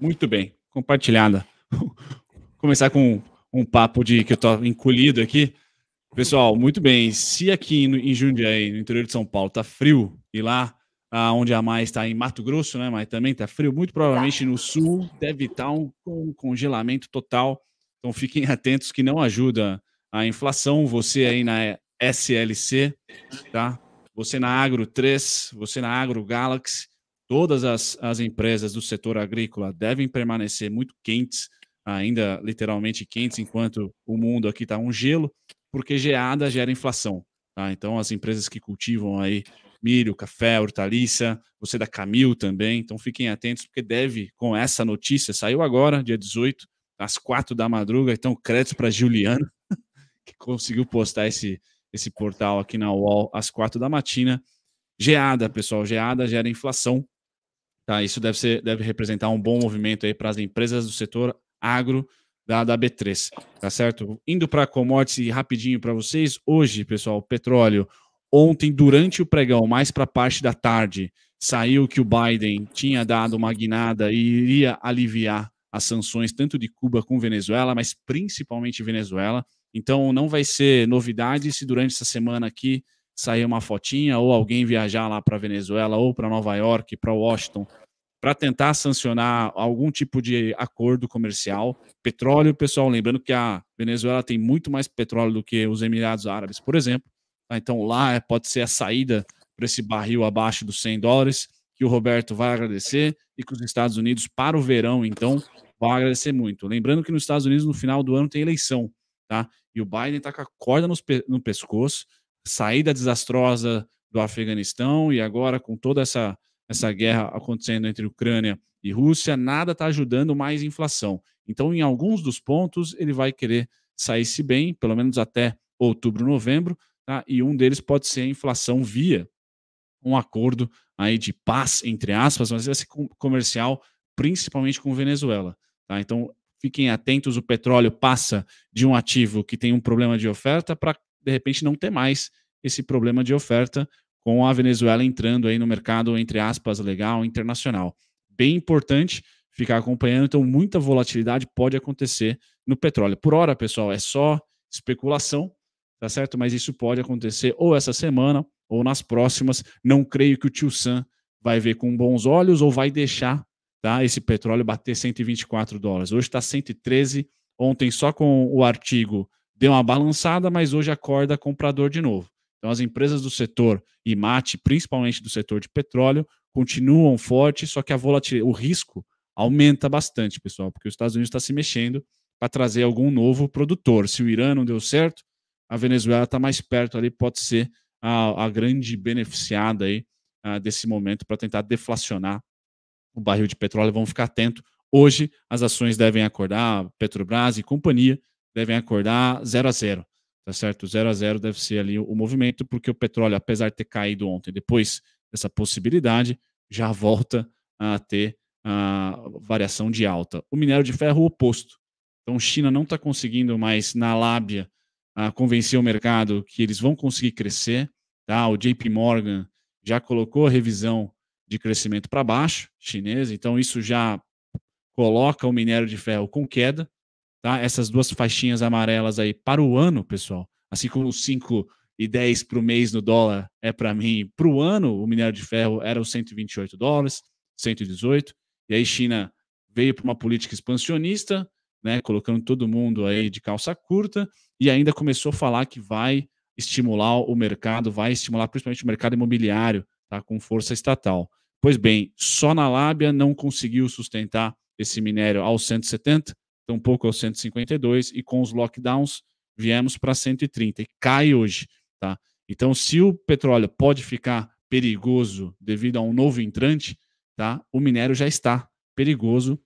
Muito bem, compartilhada. Começar com um papo de que eu tô encolhido aqui. Pessoal, muito bem. Se aqui no, em Jundiaí, no interior de São Paulo, tá frio e lá ah, onde a mais está em Mato Grosso, né? Mas também tá frio. Muito provavelmente no sul deve estar tá um, um congelamento total. Então fiquem atentos que não ajuda a inflação. Você aí na SLC, tá? Você na Agro 3, você na Agro Galaxy Todas as, as empresas do setor agrícola devem permanecer muito quentes, ainda literalmente quentes, enquanto o mundo aqui está um gelo, porque geada gera inflação. Tá? Então, as empresas que cultivam aí milho, café, hortaliça, você da Camil também. Então fiquem atentos, porque deve, com essa notícia, saiu agora, dia 18, às quatro da madruga. Então, crédito para juliana que conseguiu postar esse, esse portal aqui na UOL às quatro da matina. Geada, pessoal, geada gera inflação. Tá? Isso deve, ser, deve representar um bom movimento aí para as empresas do setor agro da, da B3, tá certo? Indo para commodities rapidinho para vocês, hoje, pessoal, petróleo, ontem durante o pregão, mais para a parte da tarde, saiu que o Biden tinha dado uma guinada e iria aliviar as sanções tanto de Cuba como Venezuela, mas principalmente Venezuela. Então não vai ser novidade se durante essa semana aqui sair uma fotinha ou alguém viajar lá para Venezuela ou para Nova York, para Washington, para tentar sancionar algum tipo de acordo comercial. Petróleo, pessoal, lembrando que a Venezuela tem muito mais petróleo do que os Emirados Árabes, por exemplo. Tá? Então lá é, pode ser a saída para esse barril abaixo dos 100 dólares, que o Roberto vai agradecer e que os Estados Unidos, para o verão, então, vão agradecer muito. Lembrando que nos Estados Unidos, no final do ano, tem eleição, tá? E o Biden está com a corda pe no pescoço saída desastrosa do Afeganistão e agora com toda essa, essa guerra acontecendo entre Ucrânia e Rússia, nada está ajudando mais inflação. Então, em alguns dos pontos, ele vai querer sair se bem, pelo menos até outubro, novembro, tá? e um deles pode ser a inflação via um acordo aí de paz, entre aspas, mas esse comercial, principalmente com Venezuela. Tá? Então, fiquem atentos, o petróleo passa de um ativo que tem um problema de oferta para, de repente, não ter mais esse problema de oferta com a Venezuela entrando aí no mercado, entre aspas, legal, internacional. Bem importante ficar acompanhando, então muita volatilidade pode acontecer no petróleo. Por hora, pessoal, é só especulação, tá certo? Mas isso pode acontecer ou essa semana ou nas próximas. Não creio que o tio Sam vai ver com bons olhos ou vai deixar tá, esse petróleo bater 124 dólares. Hoje está 113, ontem só com o artigo deu uma balançada, mas hoje acorda comprador de novo. Então, as empresas do setor IMAT, principalmente do setor de petróleo, continuam fortes, só que a volatilidade, o risco aumenta bastante, pessoal, porque os Estados Unidos está se mexendo para trazer algum novo produtor. Se o Irã não deu certo, a Venezuela está mais perto ali, pode ser a, a grande beneficiada aí a, ah, desse momento para tentar deflacionar o barril de petróleo. Vamos ficar atento. Hoje as ações devem acordar, Petrobras e companhia devem acordar zero a zero tá certo? 0 a 0 deve ser ali o movimento, porque o petróleo, apesar de ter caído ontem, depois dessa possibilidade, já volta a ter a variação de alta. O minério de ferro, o oposto. Então, China não está conseguindo mais, na lábia, a convencer o mercado que eles vão conseguir crescer. Tá? O JP Morgan já colocou a revisão de crescimento para baixo chinesa, então isso já coloca o minério de ferro com queda tá? Essas duas faixinhas amarelas aí para o ano, pessoal. Assim como os 5 e 10 para o mês no dólar é para mim, para o ano o minério de ferro era os 128 dólares, 118. E aí China veio para uma política expansionista, né, colocando todo mundo aí de calça curta e ainda começou a falar que vai estimular o mercado, vai estimular principalmente o mercado imobiliário, tá, com força estatal. Pois bem, só na Lábia não conseguiu sustentar esse minério aos 170, tampouco é aos 152, e com os lockdowns viemos para 130 e cai hoje, tá? Então, se o petróleo pode ficar perigoso devido a um novo entrante, tá? O minério já está perigoso.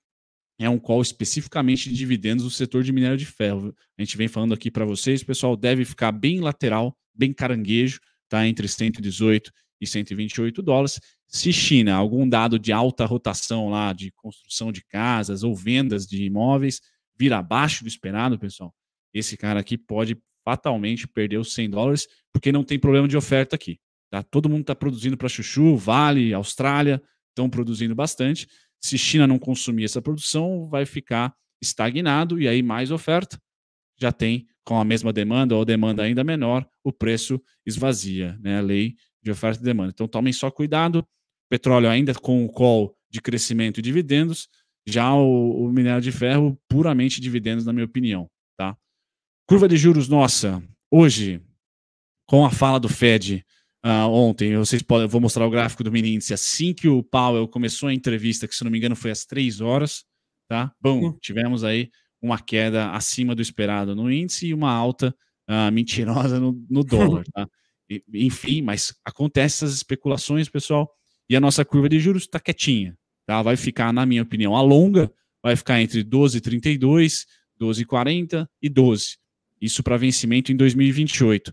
É um call especificamente de dividendos do setor de minério de ferro. A gente vem falando aqui para vocês, o pessoal deve ficar bem lateral, bem caranguejo, tá? Entre 118 e 128 dólares. Se China, algum dado de alta rotação lá de construção de casas ou vendas de imóveis, vir abaixo do esperado, pessoal, esse cara aqui pode fatalmente perder os 100 dólares, porque não tem problema de oferta aqui. Tá? Todo mundo está produzindo para Chuchu, Vale, Austrália, estão produzindo bastante. Se China não consumir essa produção, vai ficar estagnado e aí mais oferta. Já tem com a mesma demanda ou demanda ainda menor, o preço esvazia, né? A lei de oferta e demanda. Então tomem só cuidado. Petróleo ainda com o call de crescimento e dividendos, já o, o minério de ferro, puramente dividendos, na minha opinião. Tá? Curva de juros, nossa, hoje, com a fala do Fed uh, ontem, vocês podem, vou mostrar o gráfico do mini índice. Assim que o Powell começou a entrevista, que se não me engano foi às três horas, tá? Bom, tivemos aí uma queda acima do esperado no índice e uma alta uh, mentirosa no, no dólar, tá? E, enfim, mas acontecem essas especulações, pessoal, e a nossa curva de juros está quietinha, Tá? Vai ficar, na minha opinião, a longa, vai ficar entre 12,32, 12,40 e 12. Isso para vencimento em 2028.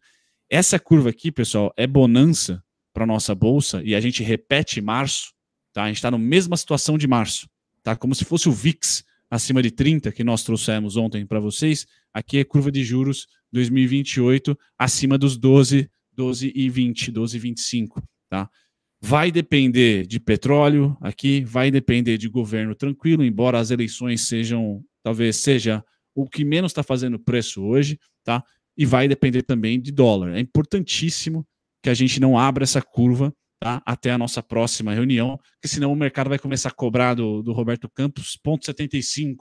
Essa curva aqui, pessoal, é bonança para nossa bolsa e a gente repete março, tá? A gente está na mesma situação de março, tá? Como se fosse o VIX acima de 30 que nós trouxemos ontem para vocês. Aqui é curva de juros 2028 acima dos 12, 12 e 20, 12 e 25, tá? Vai depender de petróleo aqui, vai depender de governo tranquilo, embora as eleições sejam, talvez seja o que menos está fazendo preço hoje, tá? E vai depender também de dólar. É importantíssimo que a gente não abra essa curva tá? até a nossa próxima reunião, porque senão o mercado vai começar a cobrar do, do Roberto Campos 0,75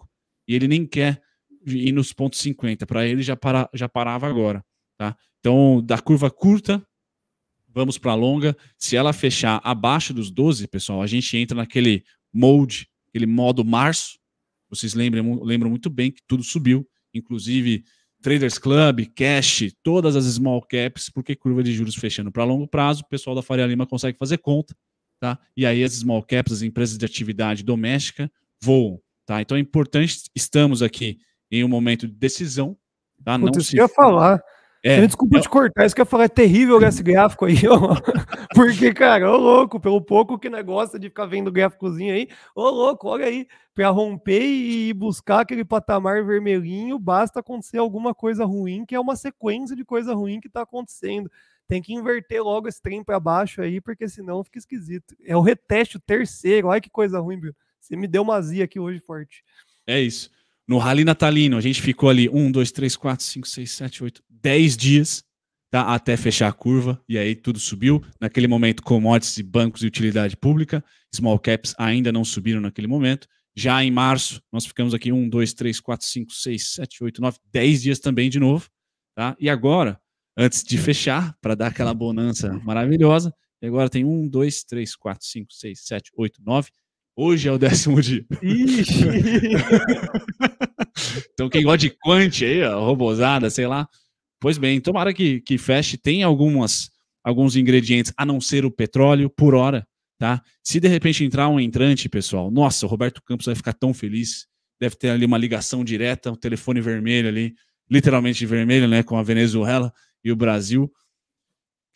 e ele nem quer ir nos pontos 50, para ele já, para, já parava agora. Tá? Então, da curva curta vamos para a longa. Se ela fechar abaixo dos 12, pessoal, a gente entra naquele mode, aquele modo março. Vocês lembram, lembram muito bem que tudo subiu, inclusive Traders Club, Cash, todas as small caps, porque curva de juros fechando para longo prazo, o pessoal da Faria Lima consegue fazer conta, tá? E aí as small caps, as empresas de atividade doméstica, voam, tá? Então é importante, estamos aqui em um momento de decisão, tá? Puta, Não se... ia falar. É, desculpa eu... É te cortar, isso que eu ia falar é terrível esse gráfico aí, ó. Porque, cara, ô louco, pelo pouco que negócio de ficar vendo gráficozinho aí, ô louco, olha aí, para romper e buscar aquele patamar vermelhinho, basta acontecer alguma coisa ruim, que é uma sequência de coisa ruim que tá acontecendo. Tem que inverter logo esse trem para baixo aí, porque senão fica esquisito. É o reteste, o terceiro, olha que coisa ruim, viu? Você me deu uma zia aqui hoje forte. É isso no Rally Natalino, a gente ficou ali 1, 2, 3, 4, 5, 6, 7, 8, 10 dias tá? até fechar a curva, e aí tudo subiu. Naquele momento, commodities, bancos e utilidade pública, small caps ainda não subiram naquele momento. Já em março, nós ficamos aqui 1, 2, 3, 4, 5, 6, 7, 8, 9, 10 dias também de novo. Tá? E agora, antes de fechar, para dar aquela bonança maravilhosa, e agora tem 1, 2, 3, 4, 5, 6, 7, 8, 9, Hoje é o décimo dia. Ixi. então, quem gosta de quant aí, ó, robozada, sei lá. Pois bem, tomara que, que feche. Tem algumas, alguns ingredientes, a não ser o petróleo, por hora, tá? Se de repente entrar um entrante, pessoal, nossa, o Roberto Campos vai ficar tão feliz. Deve ter ali uma ligação direta, um telefone vermelho ali, literalmente vermelho, né? Com a Venezuela e o Brasil.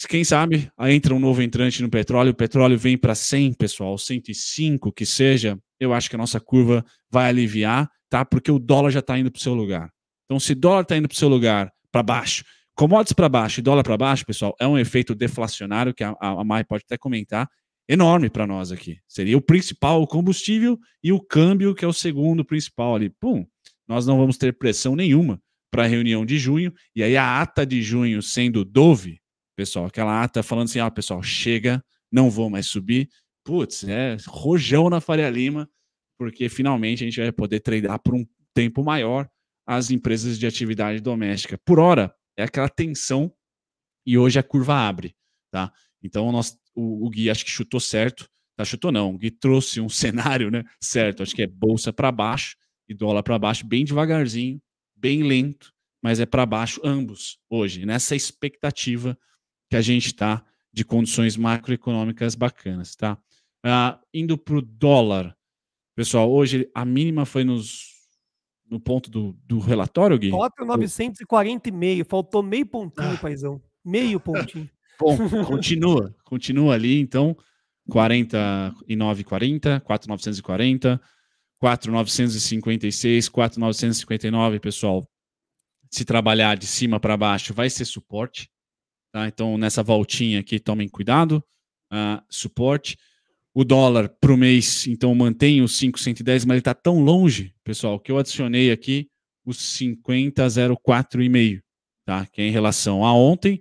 Quem sabe, aí entra um novo entrante no petróleo, o petróleo vem para 100, pessoal, 105 que seja, eu acho que a nossa curva vai aliviar, tá? Porque o dólar já está indo para o seu lugar. Então, se dólar está indo para o seu lugar, para baixo, commodities para baixo e dólar para baixo, pessoal, é um efeito deflacionário que a, a Mai pode até comentar, enorme para nós aqui. Seria o principal, o combustível e o câmbio, que é o segundo principal ali. Pum, nós não vamos ter pressão nenhuma para a reunião de junho, e aí a ata de junho sendo Dove, pessoal. Aquela ata falando assim: ah, pessoal, chega, não vou mais subir. Putz, é rojão na Faria Lima, porque finalmente a gente vai poder treinar por um tempo maior as empresas de atividade doméstica. Por hora, é aquela tensão e hoje a curva abre, tá? Então nós, o, o Gui acho que chutou certo, tá? Chutou não, o Gui trouxe um cenário, né? Certo, acho que é bolsa para baixo e dólar para baixo, bem devagarzinho, bem lento, mas é para baixo ambos hoje, nessa expectativa que a gente está de condições macroeconômicas bacanas, tá? Uh, indo para o dólar, pessoal, hoje a mínima foi nos no ponto do, do relatório, Gui? Top faltou meio pontinho, ah. paizão, meio pontinho. Bom, continua, continua ali, então, 49,40, 4,940, 4,956, 4,959, pessoal. Se trabalhar de cima para baixo, vai ser suporte, Tá? Então, nessa voltinha aqui, tomem cuidado, uh, suporte. O dólar para o mês, então, mantém os 510, mas ele está tão longe, pessoal, que eu adicionei aqui os 50,04,5, tá? que é em relação a ontem,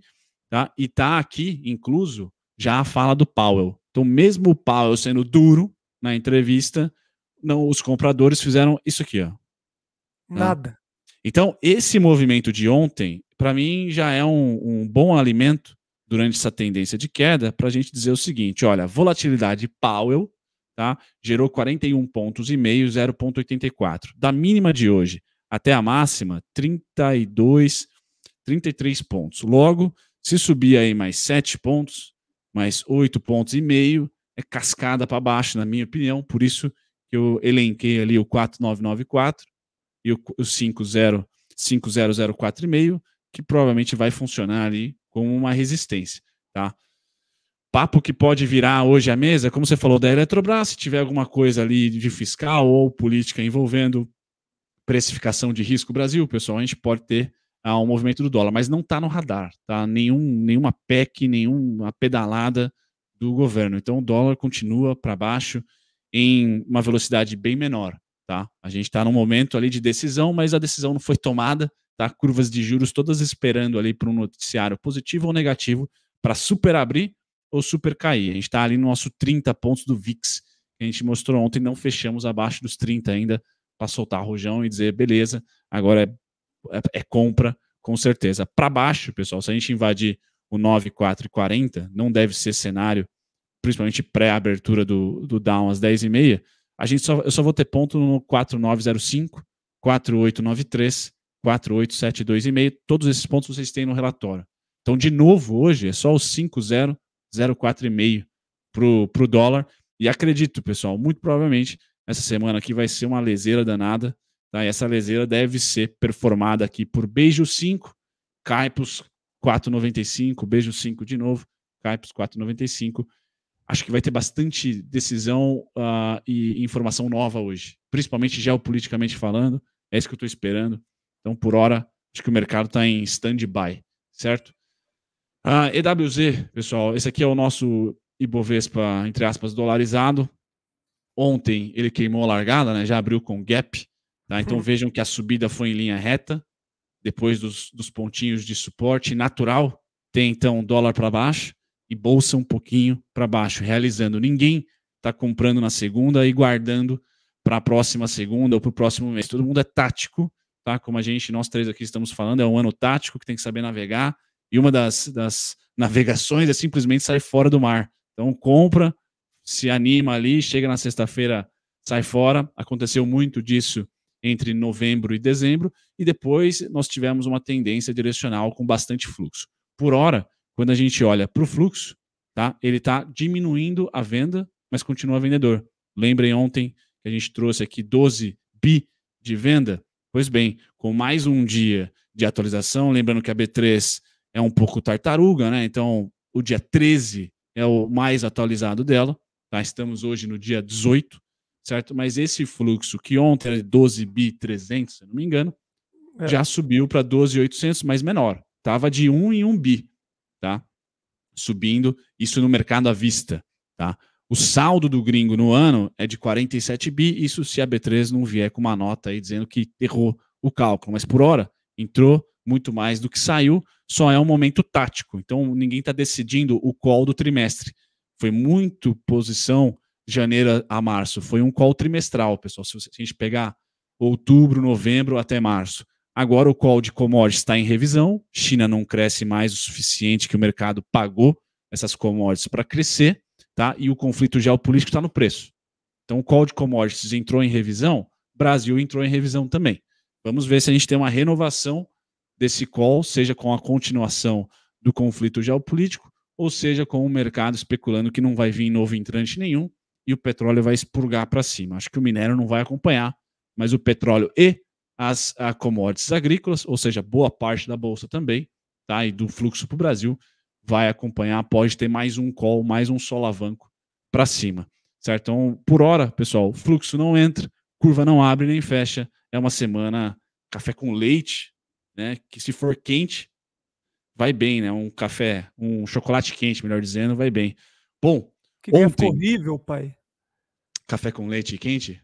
tá? e está aqui, incluso, já a fala do Powell. Então, mesmo o Powell sendo duro na entrevista, não, os compradores fizeram isso aqui, ó. Tá? Nada. Então, esse movimento de ontem, para mim, já é um, um bom alimento durante essa tendência de queda para a gente dizer o seguinte: olha, volatilidade Powell tá, gerou 41 pontos e meio, 0,84. Da mínima de hoje até a máxima, 32, 33 pontos. Logo, se subir aí mais 7 pontos, mais 8 pontos e meio, é cascada para baixo, na minha opinião. Por isso que eu elenquei ali o 4994 e o, o 50, 5004,5, que provavelmente vai funcionar ali como uma resistência, tá? Papo que pode virar hoje a mesa, como você falou da Eletrobras, se tiver alguma coisa ali de fiscal ou política envolvendo precificação de risco Brasil, pessoal, a gente pode ter ah, um movimento do dólar, mas não está no radar, tá? Nenhum, nenhuma PEC, nenhuma pedalada do governo. Então o dólar continua para baixo em uma velocidade bem menor. Tá? A gente está num momento ali de decisão, mas a decisão não foi tomada, tá? Curvas de juros todas esperando ali para um noticiário positivo ou negativo para super abrir ou super cair. A gente está ali no nosso 30 pontos do VIX que a gente mostrou ontem, não fechamos abaixo dos 30 ainda para soltar rojão e dizer beleza, agora é, é, é compra com certeza. Para baixo, pessoal, se a gente invadir o 94 e 40, não deve ser cenário, principalmente pré-abertura do, do Down às 10 e meia, a gente só, eu só vou ter ponto no 4905, 4893, 4872 e meio. Todos esses pontos vocês têm no relatório. Então, de novo, hoje é só o 5004,5 para o dólar. E acredito, pessoal, muito provavelmente essa semana aqui vai ser uma leseira danada. Tá? E essa leseira deve ser performada aqui por Beijo 5, os 4,95, Beijo 5 de novo, os 4,95 acho que vai ter bastante decisão uh, e informação nova hoje, principalmente geopoliticamente falando. É isso que eu estou esperando. Então, por hora, acho que o mercado está em stand-by, certo? Uh, ah, EWZ, pessoal, esse aqui é o nosso Ibovespa, entre aspas, dolarizado. Ontem ele queimou a largada, né? já abriu com gap. Tá? Então uhum. vejam que a subida foi em linha reta, depois dos, dos pontinhos de suporte natural. Tem então dólar para baixo e bolsa um pouquinho para baixo, realizando. Ninguém está comprando na segunda e guardando para a próxima segunda ou para o próximo mês. Todo mundo é tático, tá? Como a gente, nós três aqui estamos falando, é um ano tático que tem que saber navegar. E uma das, das navegações é simplesmente sair fora do mar. Então compra, se anima ali, chega na sexta-feira, sai fora. Aconteceu muito disso entre novembro e dezembro, e depois nós tivemos uma tendência direcional com bastante fluxo. Por hora, quando a gente olha para o fluxo, tá? ele está diminuindo a venda, mas continua vendedor. Lembrem ontem que a gente trouxe aqui 12 bi de venda? Pois bem, com mais um dia de atualização, lembrando que a B3 é um pouco tartaruga, né? Então, o dia 13 é o mais atualizado dela, tá? Estamos hoje no dia 18, certo? Mas esse fluxo, que ontem era 12 bi 300, se não me engano, é. já subiu para 12.800, mas menor. Estava de 1 em 1 bi tá? Subindo, isso no mercado à vista, tá? O saldo do gringo no ano é de 47 bi, isso se a B3 não vier com uma nota aí dizendo que errou o cálculo, mas por hora entrou muito mais do que saiu, só é um momento tático. Então ninguém está decidindo o call do trimestre. Foi muito posição janeiro a março, foi um call trimestral, pessoal. Se a gente pegar outubro, novembro até março, Agora o call de commodities está em revisão. China não cresce mais o suficiente que o mercado pagou essas commodities para crescer, tá? E o conflito geopolítico está no preço. Então o call de commodities entrou em revisão, Brasil entrou em revisão também. Vamos ver se a gente tem uma renovação desse call, seja com a continuação do conflito geopolítico, ou seja com o mercado especulando que não vai vir novo entrante nenhum e o petróleo vai expurgar para cima. Acho que o minério não vai acompanhar, mas o petróleo e as commodities agrícolas, ou seja, boa parte da bolsa também, tá? E do fluxo para o Brasil vai acompanhar, pode ter mais um call, mais um solavanco para cima, certo? Então, por hora, pessoal, fluxo não entra, curva não abre nem fecha, é uma semana café com leite, né? Que se for quente, vai bem, né? Um café, um chocolate quente, melhor dizendo, vai bem. Bom, que ontem, horrível, pai. Café com leite quente?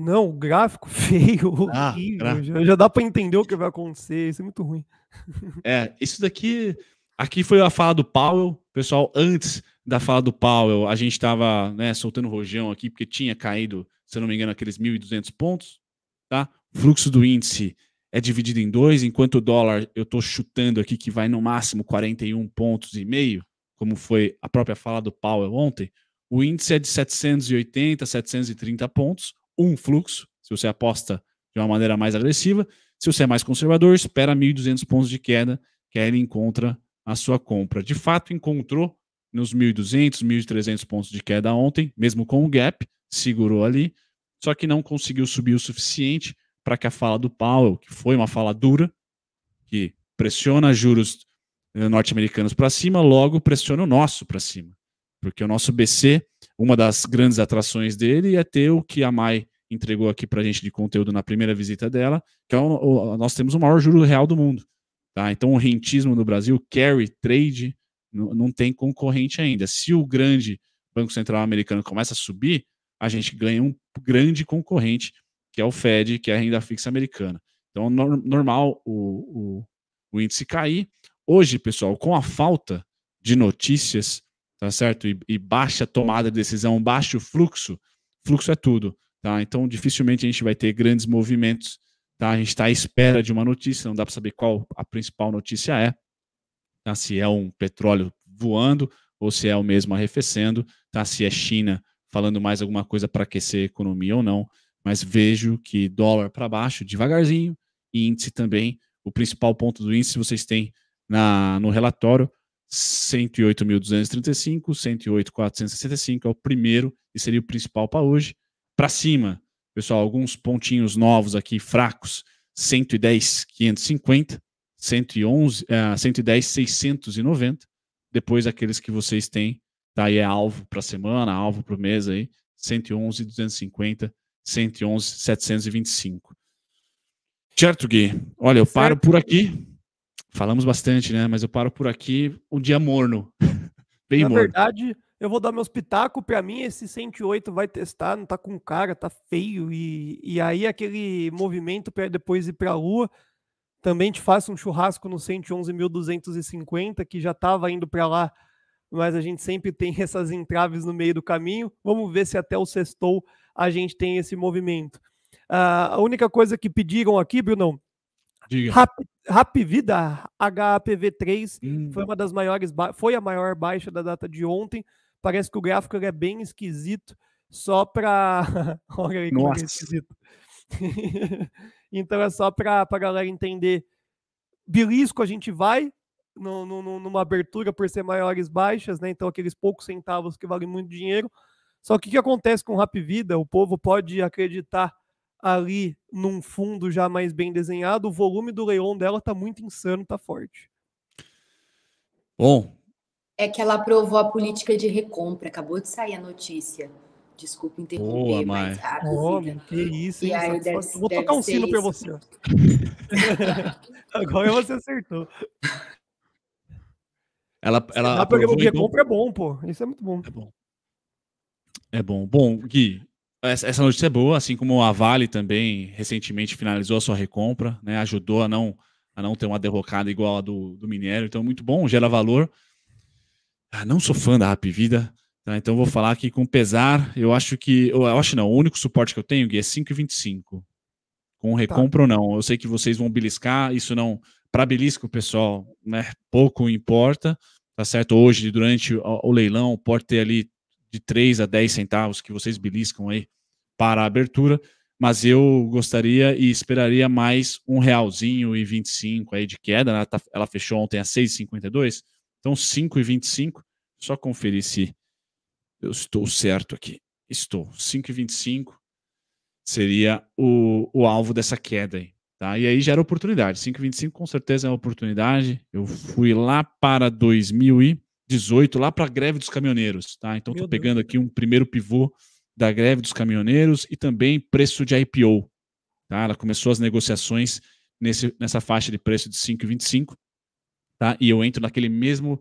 Não, o gráfico feio, ah, horrível, já, já, dá para entender o que vai acontecer, isso é muito ruim. É, isso daqui. Aqui foi a fala do Powell, pessoal. Antes da fala do Powell, a gente estava né, soltando rojão aqui, porque tinha caído, se eu não me engano, aqueles 1.200 pontos. Tá? O fluxo do índice é dividido em dois, enquanto o dólar eu estou chutando aqui que vai no máximo 41 pontos e meio, como foi a própria fala do Powell ontem. O índice é de 780, 730 pontos um fluxo, se você aposta de uma maneira mais agressiva. Se você é mais conservador, espera 1.200 pontos de queda, que aí ele encontra a sua compra. De fato, encontrou nos 1.200, 1.300 pontos de queda ontem, mesmo com o gap, segurou ali, só que não conseguiu subir o suficiente para que a fala do Powell, que foi uma fala dura, que pressiona juros eh, norte-americanos para cima, logo pressiona o nosso para cima. Porque o nosso BC, uma das grandes atrações dele é ter o que a Mai entregou aqui para a gente de conteúdo na primeira visita dela, que é o, o, nós temos o maior juro real do mundo. Tá? Então, o rentismo no Brasil, carry trade, não tem concorrente ainda. Se o grande Banco Central americano começa a subir, a gente ganha um grande concorrente, que é o Fed, que é a renda fixa americana. Então, no, normal o, o, o, índice cair. Hoje, pessoal, com a falta de notícias, tá certo? E, e baixa tomada de decisão, baixo fluxo, fluxo é tudo. Tá? Então, dificilmente a gente vai ter grandes movimentos. Tá? A gente está à espera de uma notícia, não dá para saber qual a principal notícia é. Tá? Se é um petróleo voando ou se é o mesmo arrefecendo, tá? se é China falando mais alguma coisa para aquecer a economia ou não. Mas vejo que dólar para baixo, devagarzinho, e índice também. O principal ponto do índice vocês têm na, no relatório, 108.235, 108.465 é o primeiro e seria o principal para hoje para cima. Pessoal, alguns pontinhos novos aqui, fracos, 110, 550, 111, uh, 110, 690. Depois aqueles que vocês têm, tá aí é alvo para semana, alvo para o mês aí, 111, 250, 111, 725. Certo, Gui? Olha, eu paro por aqui. Falamos bastante, né? Mas eu paro por aqui. Um dia morno. Bem Na morno. Na verdade, eu vou dar meus pitacos. Para mim, esse 108 vai testar, não tá com cara, tá feio. E, e aí, aquele movimento para depois ir para a lua. Também te faço um churrasco no 111.250, que já estava indo para lá, mas a gente sempre tem essas entraves no meio do caminho. Vamos ver se até o sextou a gente tem esse movimento. Uh, a única coisa que pediram aqui, Brunão, Rap, Rap Vida HPV3 hum. foi uma das maiores, foi a maior baixa da data de ontem. Parece que o gráfico é bem esquisito, só para. Olha aí é que é esquisito. então é só para a galera entender. Bilisco a gente vai no, no, numa abertura por ser maiores baixas, né? Então aqueles poucos centavos que valem muito dinheiro. Só que o que acontece com Rap Vida? O povo pode acreditar ali num fundo já mais bem desenhado. O volume do Leão dela tá muito insano, tá forte. Bom, é que ela aprovou a política de recompra. Acabou de sair a notícia. Desculpa interromper, Boa, mas Boa, oh, Que isso, hein? Aí, deve, Vou tocar um sino para você. Agora você acertou. Ela, ela ah, porque recompra é bom, pô. Isso é muito bom. É bom. É bom. Bom, Gui, essa notícia é boa, assim como a Vale também recentemente finalizou a sua recompra, né? Ajudou a não, a não ter uma derrocada igual a do, do minério, então muito bom, gera valor. Ah, não sou fã da Rap Vida, tá? Então vou falar aqui com pesar. Eu acho que. Eu acho não, o único suporte que eu tenho, Gui, é 5,25. Com tá. recompra tá. ou não. Eu sei que vocês vão beliscar, isso não. Para belisco, pessoal, né? Pouco importa, tá certo? Hoje, durante o, o leilão, pode ter ali de 3 a 10 centavos que vocês beliscam aí para a abertura, mas eu gostaria e esperaria mais um realzinho e 25 aí de queda. Ela, né? tá, ela fechou ontem a 6,52. Então, 5 e 25, só conferir se eu estou certo aqui. Estou. 5 e 25 seria o, o alvo dessa queda aí. Tá? E aí gera oportunidade. 5,25 com certeza é uma oportunidade. Eu fui lá para 2018, lá para a greve dos caminhoneiros. Tá? Então estou pegando Deus. aqui um primeiro pivô da greve dos caminhoneiros e também preço de IPO. Tá? Ela começou as negociações nesse, nessa faixa de preço de 5,25 tá? E eu entro naquele mesmo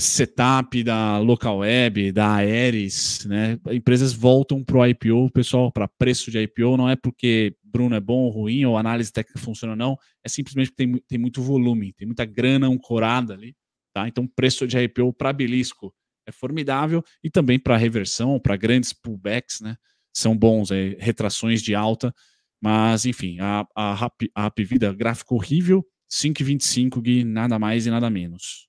setup da local web, da Aeres, né? Empresas voltam para o IPO, pessoal, para preço de IPO, não é porque Bruno é bom ou ruim, ou análise técnica funciona ou não, é simplesmente porque tem, tem muito volume, tem muita grana ancorada ali, tá? Então, preço de IPO para belisco é formidável e também para reversão, para grandes pullbacks, né? São bons, é, retrações de alta, mas enfim, a, a, rap, a vida gráfico horrível, 5,25, Gui, nada mais e nada menos.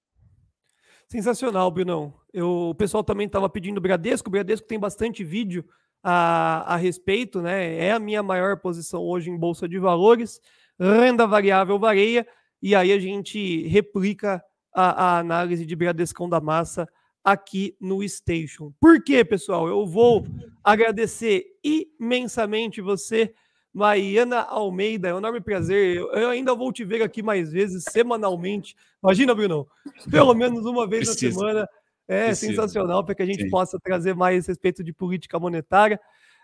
Sensacional, Brunão. Eu, o pessoal também estava pedindo Bradesco. O Bradesco tem bastante vídeo a, a respeito, né? É a minha maior posição hoje em Bolsa de Valores. Renda variável vareia. E aí a gente replica a, a análise de Bradescão da Massa aqui no Station. Por quê, pessoal? Eu vou agradecer imensamente você Maiana Almeida, é um enorme prazer. Eu ainda vou te ver aqui mais vezes, semanalmente. Imagina, Bruno, pelo menos uma vez Preciso. na semana. É Preciso. sensacional para que a gente Sim. possa trazer mais respeito de política monetária.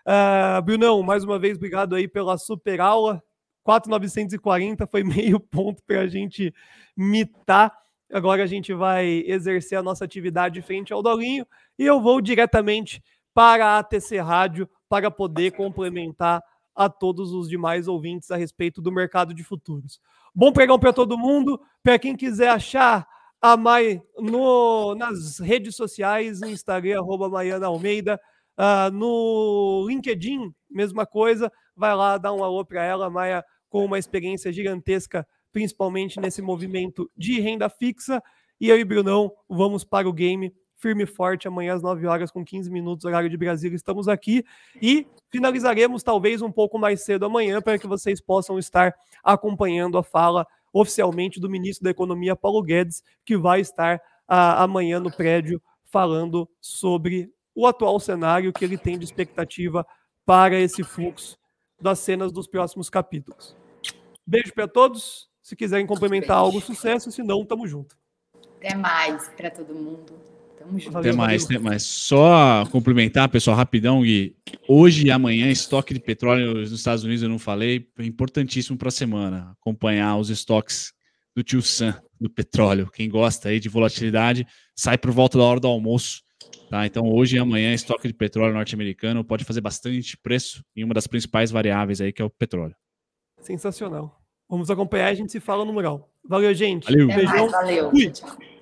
Uh, Brunão, mais uma vez, obrigado aí pela super aula. 4,940 foi meio ponto para a gente mitar. Agora a gente vai exercer a nossa atividade frente ao Dolinho e eu vou diretamente para a ATC Rádio para poder complementar a todos os demais ouvintes a respeito do mercado de futuros. Bom pregão para todo mundo. Para quem quiser achar a Mai no, nas redes sociais, no Instagram, arroba Maiana Almeida, uh, no LinkedIn, mesma coisa. Vai lá dar um alô para ela, a Maia, com uma experiência gigantesca, principalmente nesse movimento de renda fixa. E aí, Brunão vamos para o game firme e forte amanhã às 9 horas com 15 minutos, horário de Brasília. Estamos aqui e finalizaremos talvez um pouco mais cedo amanhã para que vocês possam estar acompanhando a fala oficialmente do ministro da Economia, Paulo Guedes, que vai estar ah, amanhã no prédio falando sobre o atual cenário que ele tem de expectativa para esse fluxo das cenas dos próximos capítulos. Beijo para todos. Se quiserem complementar algo, sucesso. Se não, tamo junto. Até mais para todo mundo até mais, até mais. Só complementar, pessoal, rapidão, Gui. Hoje e amanhã, estoque de petróleo nos Estados Unidos, eu não falei, é importantíssimo para a semana. Acompanhar os estoques do tio Sam, do petróleo. Quem gosta aí de volatilidade, sai por volta da hora do almoço. Tá, então hoje e amanhã, estoque de petróleo norte-americano pode fazer bastante preço em uma das principais variáveis aí, que é o petróleo. Sensacional. Vamos acompanhar, a gente se fala no mural. Valeu, gente. Valeu. Beijão. Mais, valeu. Fui.